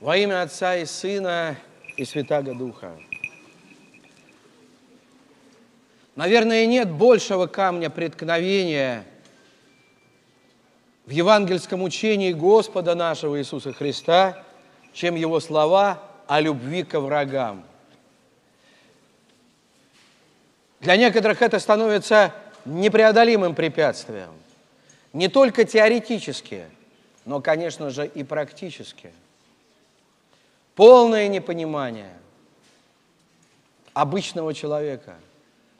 Во имя Отца и Сына и Святаго Духа. Наверное, нет большего камня преткновения в евангельском учении Господа нашего Иисуса Христа, чем Его слова о любви ко врагам. Для некоторых это становится непреодолимым препятствием. Не только теоретически, но, конечно же, и практически – полное непонимание обычного человека.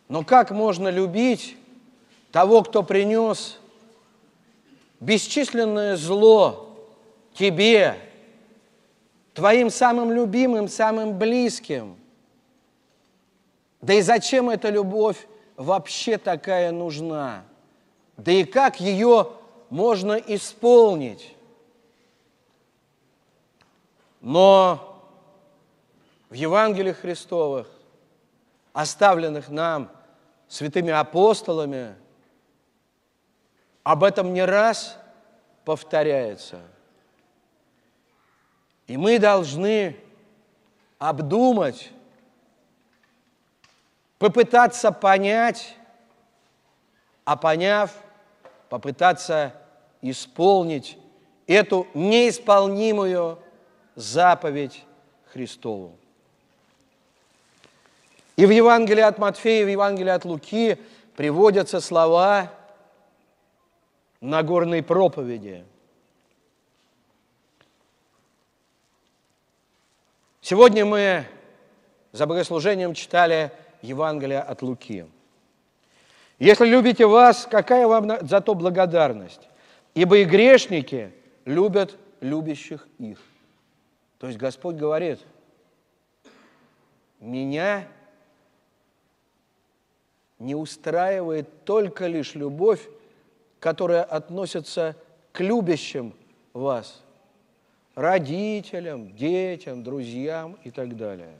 Но как можно любить того, кто принес бесчисленное зло тебе, твоим самым любимым, самым близким? Да и зачем эта любовь вообще такая нужна? Да и как ее можно исполнить? Но в Евангелиях Христовых, оставленных нам святыми апостолами, об этом не раз повторяется. И мы должны обдумать, попытаться понять, а поняв, попытаться исполнить эту неисполнимую заповедь Христову. И в Евангелии от Матфея, и в Евангелии от Луки приводятся слова Нагорной проповеди. Сегодня мы за богослужением читали Евангелие от Луки. Если любите вас, какая вам за то благодарность? Ибо и грешники любят любящих их. То есть Господь говорит, меня не устраивает только лишь любовь, которая относится к любящим вас, родителям, детям, друзьям и так далее.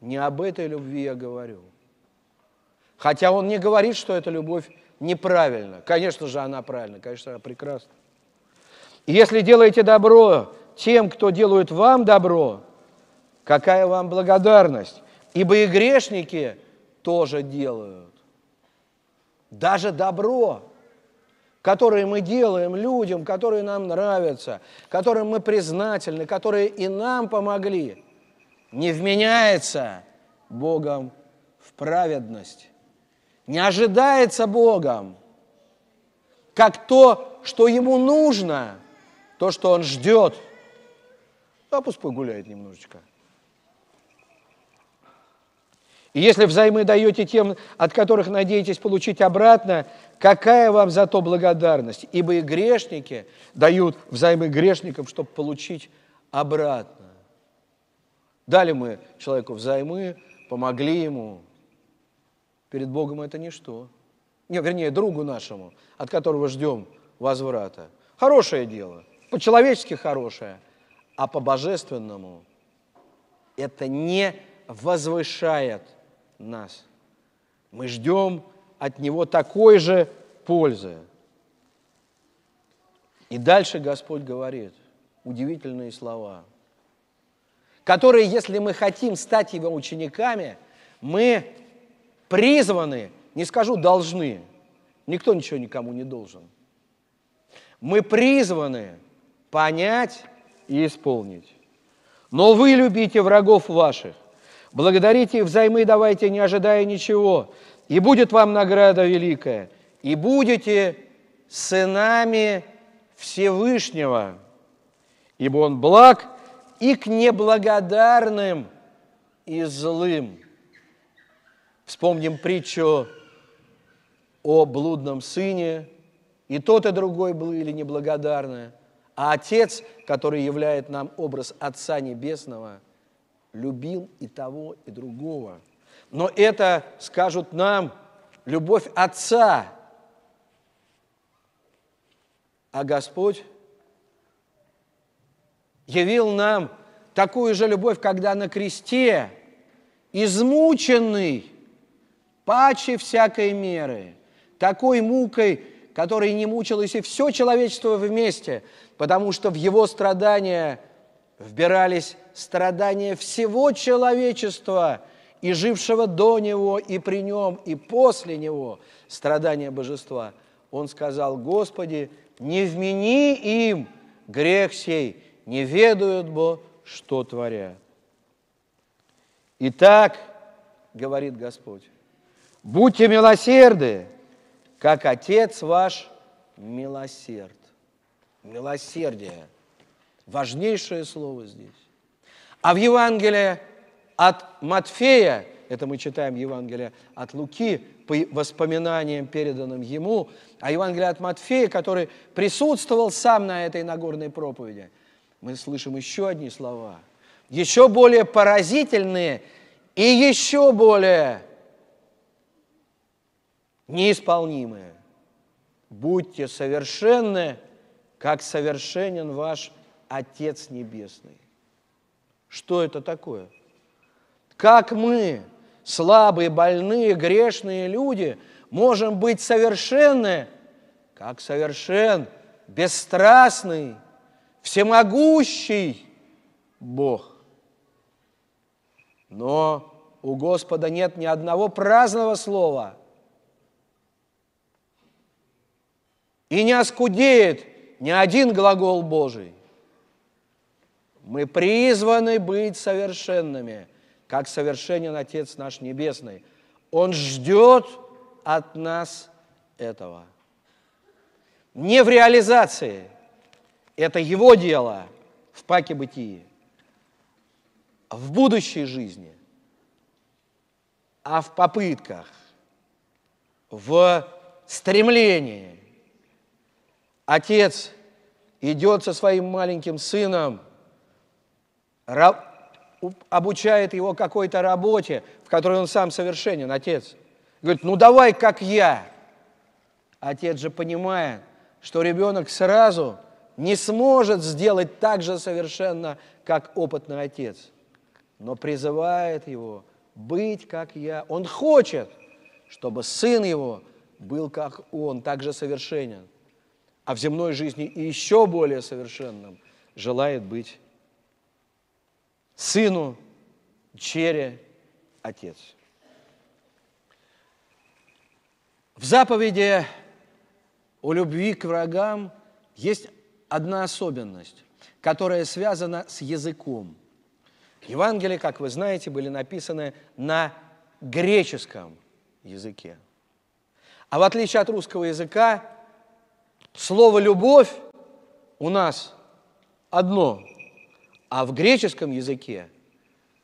Не об этой любви я говорю. Хотя он не говорит, что эта любовь неправильна. Конечно же, она правильна, конечно, она прекрасна. Если делаете добро тем, кто делает вам добро, какая вам благодарность? Ибо и грешники тоже делают. Даже добро, которое мы делаем людям, которые нам нравятся, которым мы признательны, которые и нам помогли, не вменяется Богом в праведность, не ожидается Богом, как то, что ему нужно, то, что он ждет. Ну, а пусть погуляет немножечко – и если взаймы даете тем, от которых надеетесь получить обратно, какая вам за то благодарность? Ибо и грешники дают взаймы грешникам, чтобы получить обратно. Дали мы человеку взаймы, помогли ему. Перед Богом это ничто. Не, вернее, другу нашему, от которого ждем возврата. Хорошее дело, по-человечески хорошее, а по-божественному это не возвышает – нас. Мы ждем от Него такой же пользы. И дальше Господь говорит удивительные слова, которые, если мы хотим стать Его учениками, мы призваны, не скажу должны, никто ничего никому не должен. Мы призваны понять и исполнить. Но вы любите врагов ваших, Благодарите и взаймы давайте, не ожидая ничего, и будет вам награда великая, и будете сынами Всевышнего, ибо Он благ и к неблагодарным и злым. Вспомним притчу о блудном сыне, и тот, и другой были неблагодарны, а Отец, который являет нам образ Отца Небесного – любил и того, и другого. Но это, скажут нам, любовь Отца. А Господь явил нам такую же любовь, когда на кресте, измученный, паче всякой меры, такой мукой, которой не мучилось и все человечество вместе, потому что в его страдания – вбирались страдания всего человечества, и жившего до него, и при нем, и после него, страдания божества. Он сказал, Господи, не вмени им грех сей, не ведают бы, что творят. Итак, говорит Господь, будьте милосерды, как Отец ваш милосерд. Милосердие – Важнейшее слово здесь. А в Евангелии от Матфея, это мы читаем Евангелие от Луки, по воспоминаниям, переданным ему, а Евангелие от Матфея, который присутствовал сам на этой Нагорной проповеди, мы слышим еще одни слова, еще более поразительные и еще более неисполнимые. Будьте совершенны, как совершенен ваш Отец Небесный. Что это такое? Как мы, слабые, больные, грешные люди, можем быть совершенны, как совершен, бесстрастный, всемогущий Бог. Но у Господа нет ни одного праздного слова. И не оскудеет ни один глагол Божий. Мы призваны быть совершенными, как совершенен Отец наш Небесный. Он ждет от нас этого. Не в реализации. Это его дело в паке бытии. в будущей жизни. А в попытках. В стремлении. Отец идет со своим маленьким сыном – обучает его какой-то работе, в которой он сам совершенен, отец. Говорит, ну давай, как я. Отец же понимает, что ребенок сразу не сможет сделать так же совершенно, как опытный отец, но призывает его быть, как я. Он хочет, чтобы сын его был, как он, так же совершенен, а в земной жизни еще более совершенным желает быть Сыну, Чере, Отец. В заповеди о любви к врагам есть одна особенность, которая связана с языком. Евангелия, как вы знаете, были написаны на греческом языке. А в отличие от русского языка, слово «любовь» у нас одно – а в греческом языке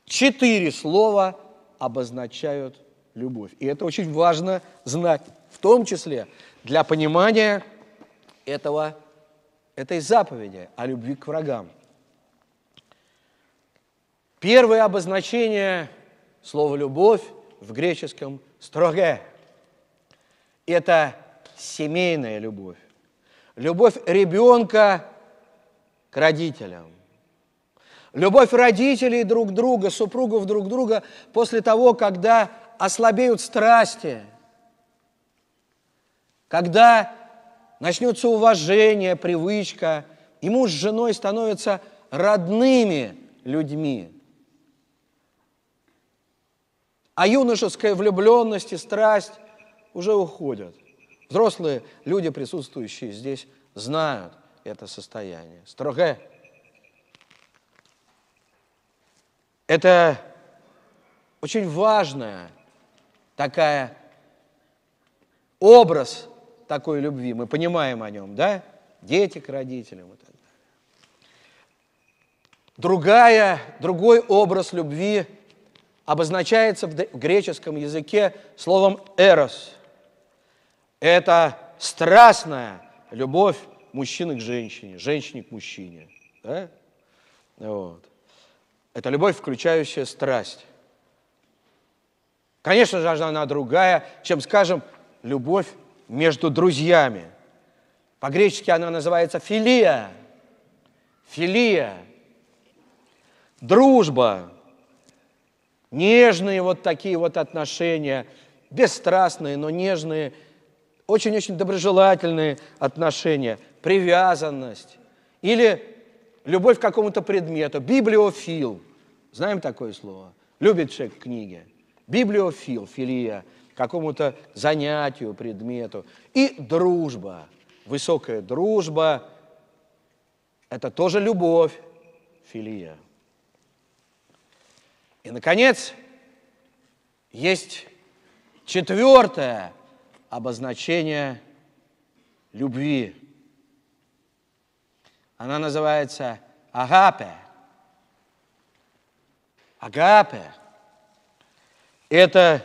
четыре слова обозначают любовь. И это очень важно знать, в том числе для понимания этого, этой заповеди о любви к врагам. Первое обозначение слова «любовь» в греческом «строге» – это семейная любовь. Любовь ребенка к родителям Любовь родителей друг друга, супругов друг друга после того, когда ослабеют страсти, когда начнется уважение, привычка, и муж с женой становятся родными людьми. А юношеская влюбленность и страсть уже уходят. Взрослые люди, присутствующие здесь, знают это состояние. Строгая. Это очень важная такая образ такой любви. Мы понимаем о нем, да? Дети к родителям и так далее. Другая, другой образ любви обозначается в греческом языке словом «эрос». Это страстная любовь мужчины к женщине, женщине к мужчине. Да? Вот. Это любовь, включающая страсть. Конечно же, она другая, чем, скажем, любовь между друзьями. По-гречески она называется филия. Филия. Дружба. Нежные вот такие вот отношения. Бесстрастные, но нежные. Очень-очень доброжелательные отношения. Привязанность. Или любовь к какому-то предмету. Библиофил – Знаем такое слово? Любит человек книги. Библиофил, филия, какому-то занятию, предмету. И дружба, высокая дружба, это тоже любовь, филия. И, наконец, есть четвертое обозначение любви. Она называется агапе – Агапе – это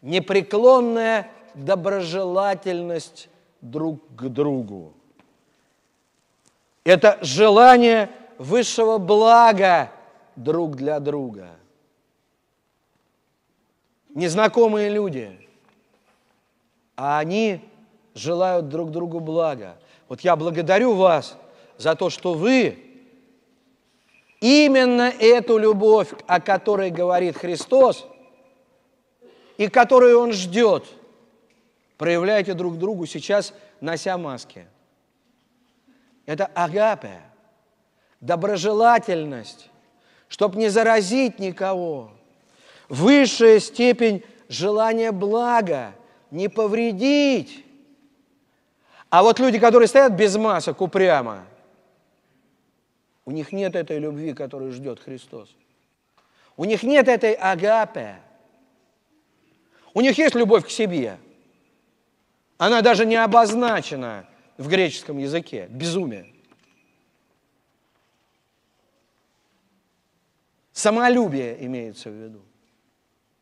непреклонная доброжелательность друг к другу. Это желание высшего блага друг для друга. Незнакомые люди, а они желают друг другу блага. Вот я благодарю вас за то, что вы Именно эту любовь, о которой говорит Христос, и которую Он ждет, проявляйте друг другу сейчас, нося маски. Это агапе, доброжелательность, чтобы не заразить никого. Высшая степень желания блага, не повредить. А вот люди, которые стоят без масок упрямо – у них нет этой любви, которую ждет Христос. У них нет этой агапе. У них есть любовь к себе. Она даже не обозначена в греческом языке. Безумие. Самолюбие имеется в виду.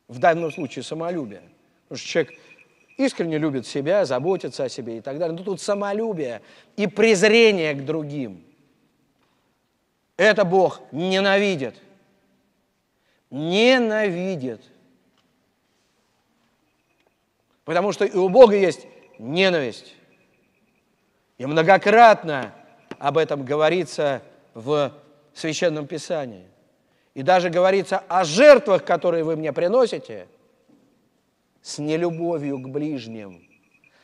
В данном случае самолюбие. Потому что человек искренне любит себя, заботится о себе и так далее. Но тут самолюбие и презрение к другим – это Бог ненавидит. Ненавидит. Потому что и у Бога есть ненависть. И многократно об этом говорится в Священном Писании. И даже говорится о жертвах, которые вы мне приносите, с нелюбовью к ближним,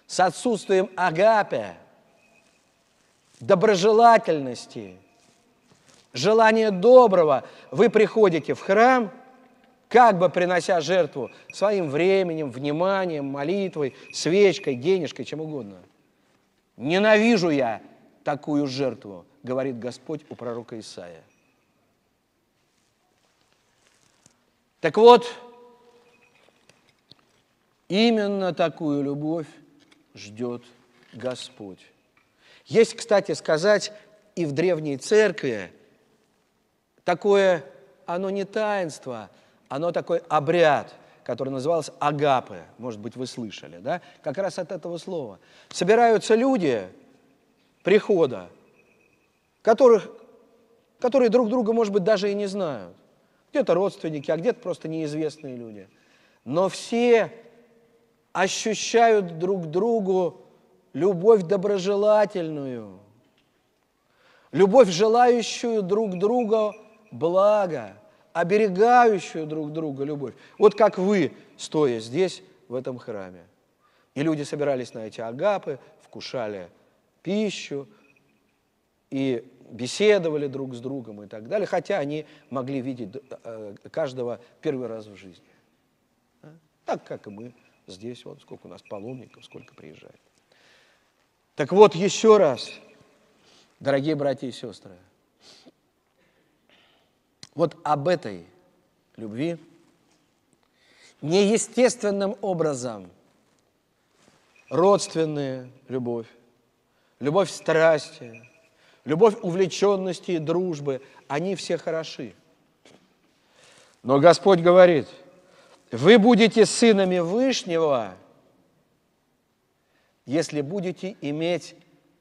с отсутствием агапия, доброжелательности – Желание доброго, вы приходите в храм, как бы принося жертву своим временем, вниманием, молитвой, свечкой, денежкой, чем угодно. Ненавижу я такую жертву, говорит Господь у пророка Исаия. Так вот, именно такую любовь ждет Господь. Есть, кстати, сказать, и в древней церкви такое, оно не таинство, оно такой обряд, который назывался агапы, может быть, вы слышали, да? Как раз от этого слова. Собираются люди прихода, которых, которые друг друга, может быть, даже и не знают. Где-то родственники, а где-то просто неизвестные люди. Но все ощущают друг другу любовь доброжелательную, любовь, желающую друг друга благо, оберегающую друг друга любовь. Вот как вы, стоя здесь, в этом храме. И люди собирались на эти агапы, вкушали пищу и беседовали друг с другом и так далее, хотя они могли видеть э, э, каждого первый раз в жизни. А? Так, как и мы здесь, вот сколько у нас паломников, сколько приезжает. Так вот, еще раз, дорогие братья и сестры, вот об этой любви неестественным образом родственная любовь, любовь страсти, любовь увлеченности и дружбы, они все хороши. Но Господь говорит, вы будете сынами Вышнего, если будете иметь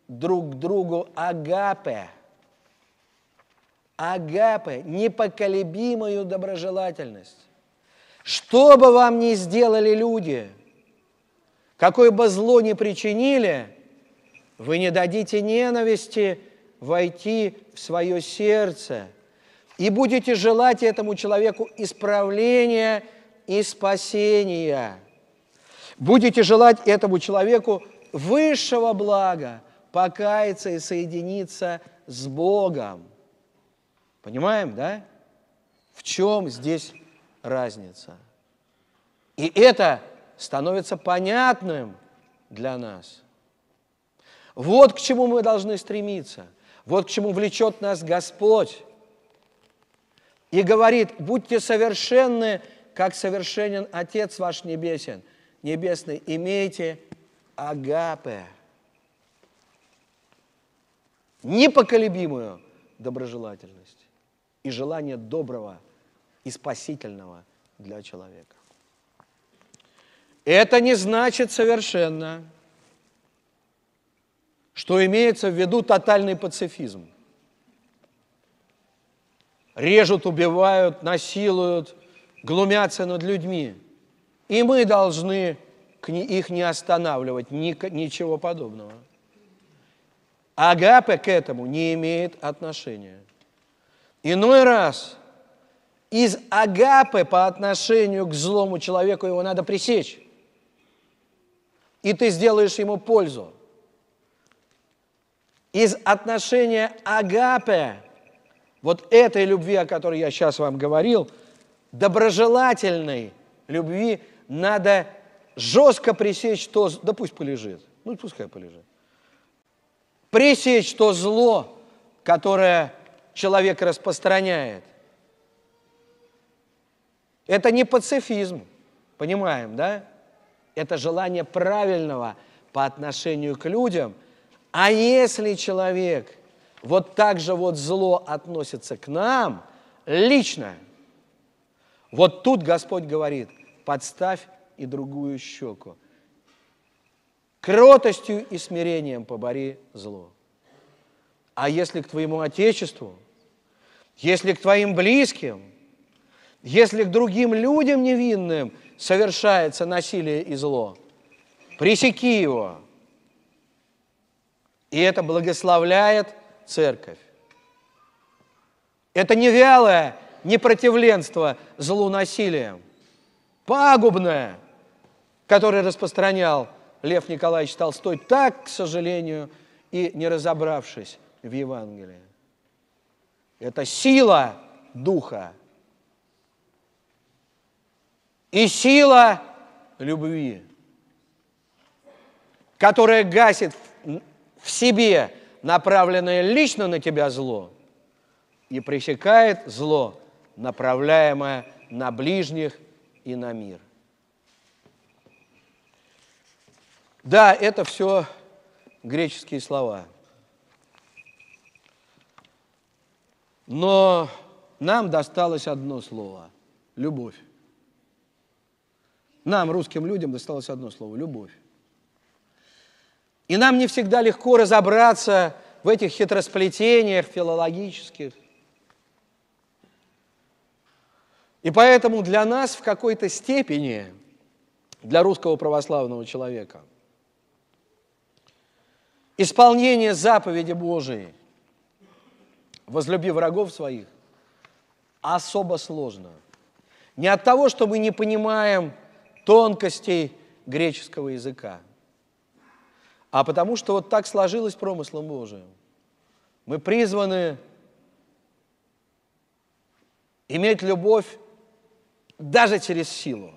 друг к другу агапе – Агапы непоколебимую доброжелательность. Что бы вам ни сделали люди, какое бы зло ни причинили, вы не дадите ненависти войти в свое сердце и будете желать этому человеку исправления и спасения. Будете желать этому человеку высшего блага, покаяться и соединиться с Богом. Понимаем, да? В чем здесь разница? И это становится понятным для нас. Вот к чему мы должны стремиться. Вот к чему влечет нас Господь. И говорит, будьте совершенны, как совершенен Отец ваш Небесен, Небесный. Имейте агапе, непоколебимую доброжелательность и желание доброго и спасительного для человека. Это не значит совершенно, что имеется в виду тотальный пацифизм. Режут, убивают, насилуют, глумятся над людьми. И мы должны их не останавливать, ничего подобного. Агапе к этому не имеет отношения – Иной раз из агапы по отношению к злому человеку его надо пресечь. И ты сделаешь ему пользу. Из отношения агапы, вот этой любви, о которой я сейчас вам говорил, доброжелательной любви, надо жестко пресечь то, да пусть полежит, ну пускай полежит, пресечь то зло, которое человек распространяет. Это не пацифизм, понимаем, да? Это желание правильного по отношению к людям. А если человек вот так же вот зло относится к нам, лично, вот тут Господь говорит, подставь и другую щеку. Кротостью и смирением побори зло. А если к твоему отечеству – если к твоим близким, если к другим людям невинным совершается насилие и зло, пресеки его. И это благословляет церковь. Это не вялое непротивленство злу насилием, пагубное, которое распространял Лев Николаевич Толстой, так, к сожалению, и не разобравшись в Евангелии. Это сила духа и сила любви, которая гасит в себе направленное лично на тебя зло и пресекает зло, направляемое на ближних и на мир. Да, это все греческие слова – Но нам досталось одно слово – любовь. Нам, русским людям, досталось одно слово – любовь. И нам не всегда легко разобраться в этих хитросплетениях филологических. И поэтому для нас в какой-то степени, для русского православного человека, исполнение заповеди Божией возлюби врагов своих, особо сложно. Не от того, что мы не понимаем тонкостей греческого языка, а потому что вот так сложилось промыслом Божиим. Мы призваны иметь любовь даже через силу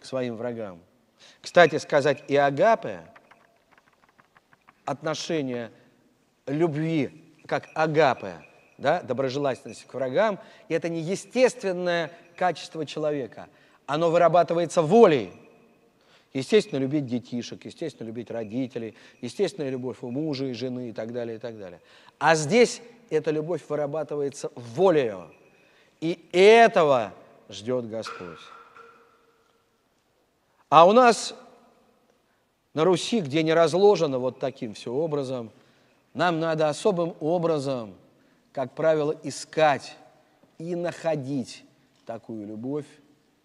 к своим врагам. Кстати сказать, и агапе – отношение любви как агапе, да, доброжелательность к врагам, и это не естественное качество человека. Оно вырабатывается волей. Естественно, любить детишек, естественно, любить родителей, естественно, любовь у мужа и жены и так далее, и так далее. А здесь эта любовь вырабатывается волею. И этого ждет Господь. А у нас на Руси, где не разложено вот таким все образом – нам надо особым образом, как правило, искать и находить такую любовь,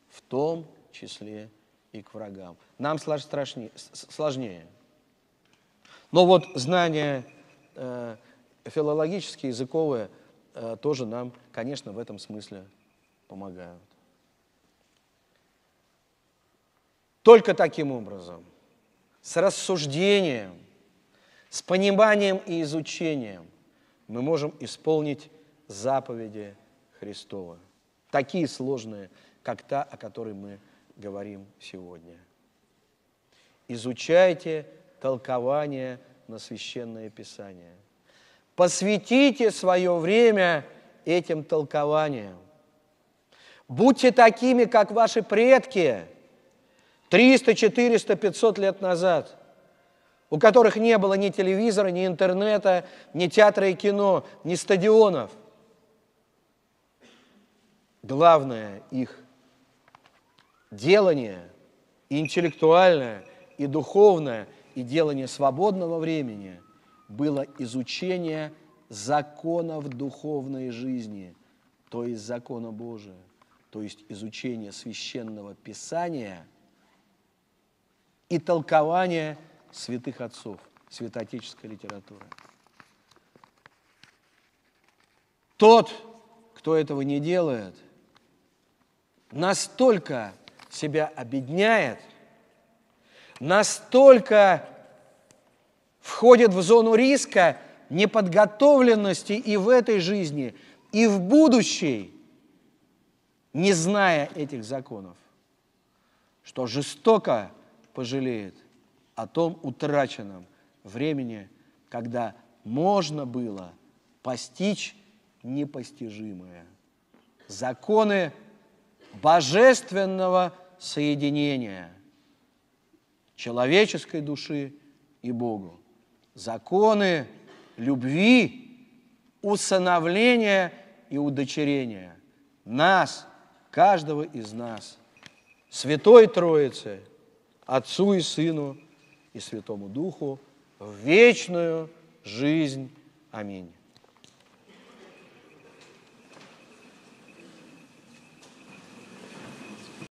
в том числе и к врагам. Нам сложнее. Но вот знания э, филологические, языковые э, тоже нам, конечно, в этом смысле помогают. Только таким образом, с рассуждением – с пониманием и изучением мы можем исполнить заповеди Христова. Такие сложные, как та, о которой мы говорим сегодня. Изучайте толкование на священное писание. Посвятите свое время этим толкованиям. Будьте такими, как ваши предки 300, 400, 500 лет назад у которых не было ни телевизора, ни интернета, ни театра и кино, ни стадионов. Главное их делание интеллектуальное, и духовное, и делание свободного времени было изучение законов духовной жизни, то есть закона Божия, то есть изучение священного писания и толкование – святых отцов, святоотеческая литература. Тот, кто этого не делает, настолько себя обедняет, настолько входит в зону риска неподготовленности и в этой жизни, и в будущей, не зная этих законов, что жестоко пожалеет о том утраченном времени, когда можно было постичь непостижимое. Законы божественного соединения человеческой души и Богу. Законы любви, усыновления и удочерения. Нас, каждого из нас, Святой Троицы, Отцу и Сыну – и Святому Духу в вечную жизнь. Аминь.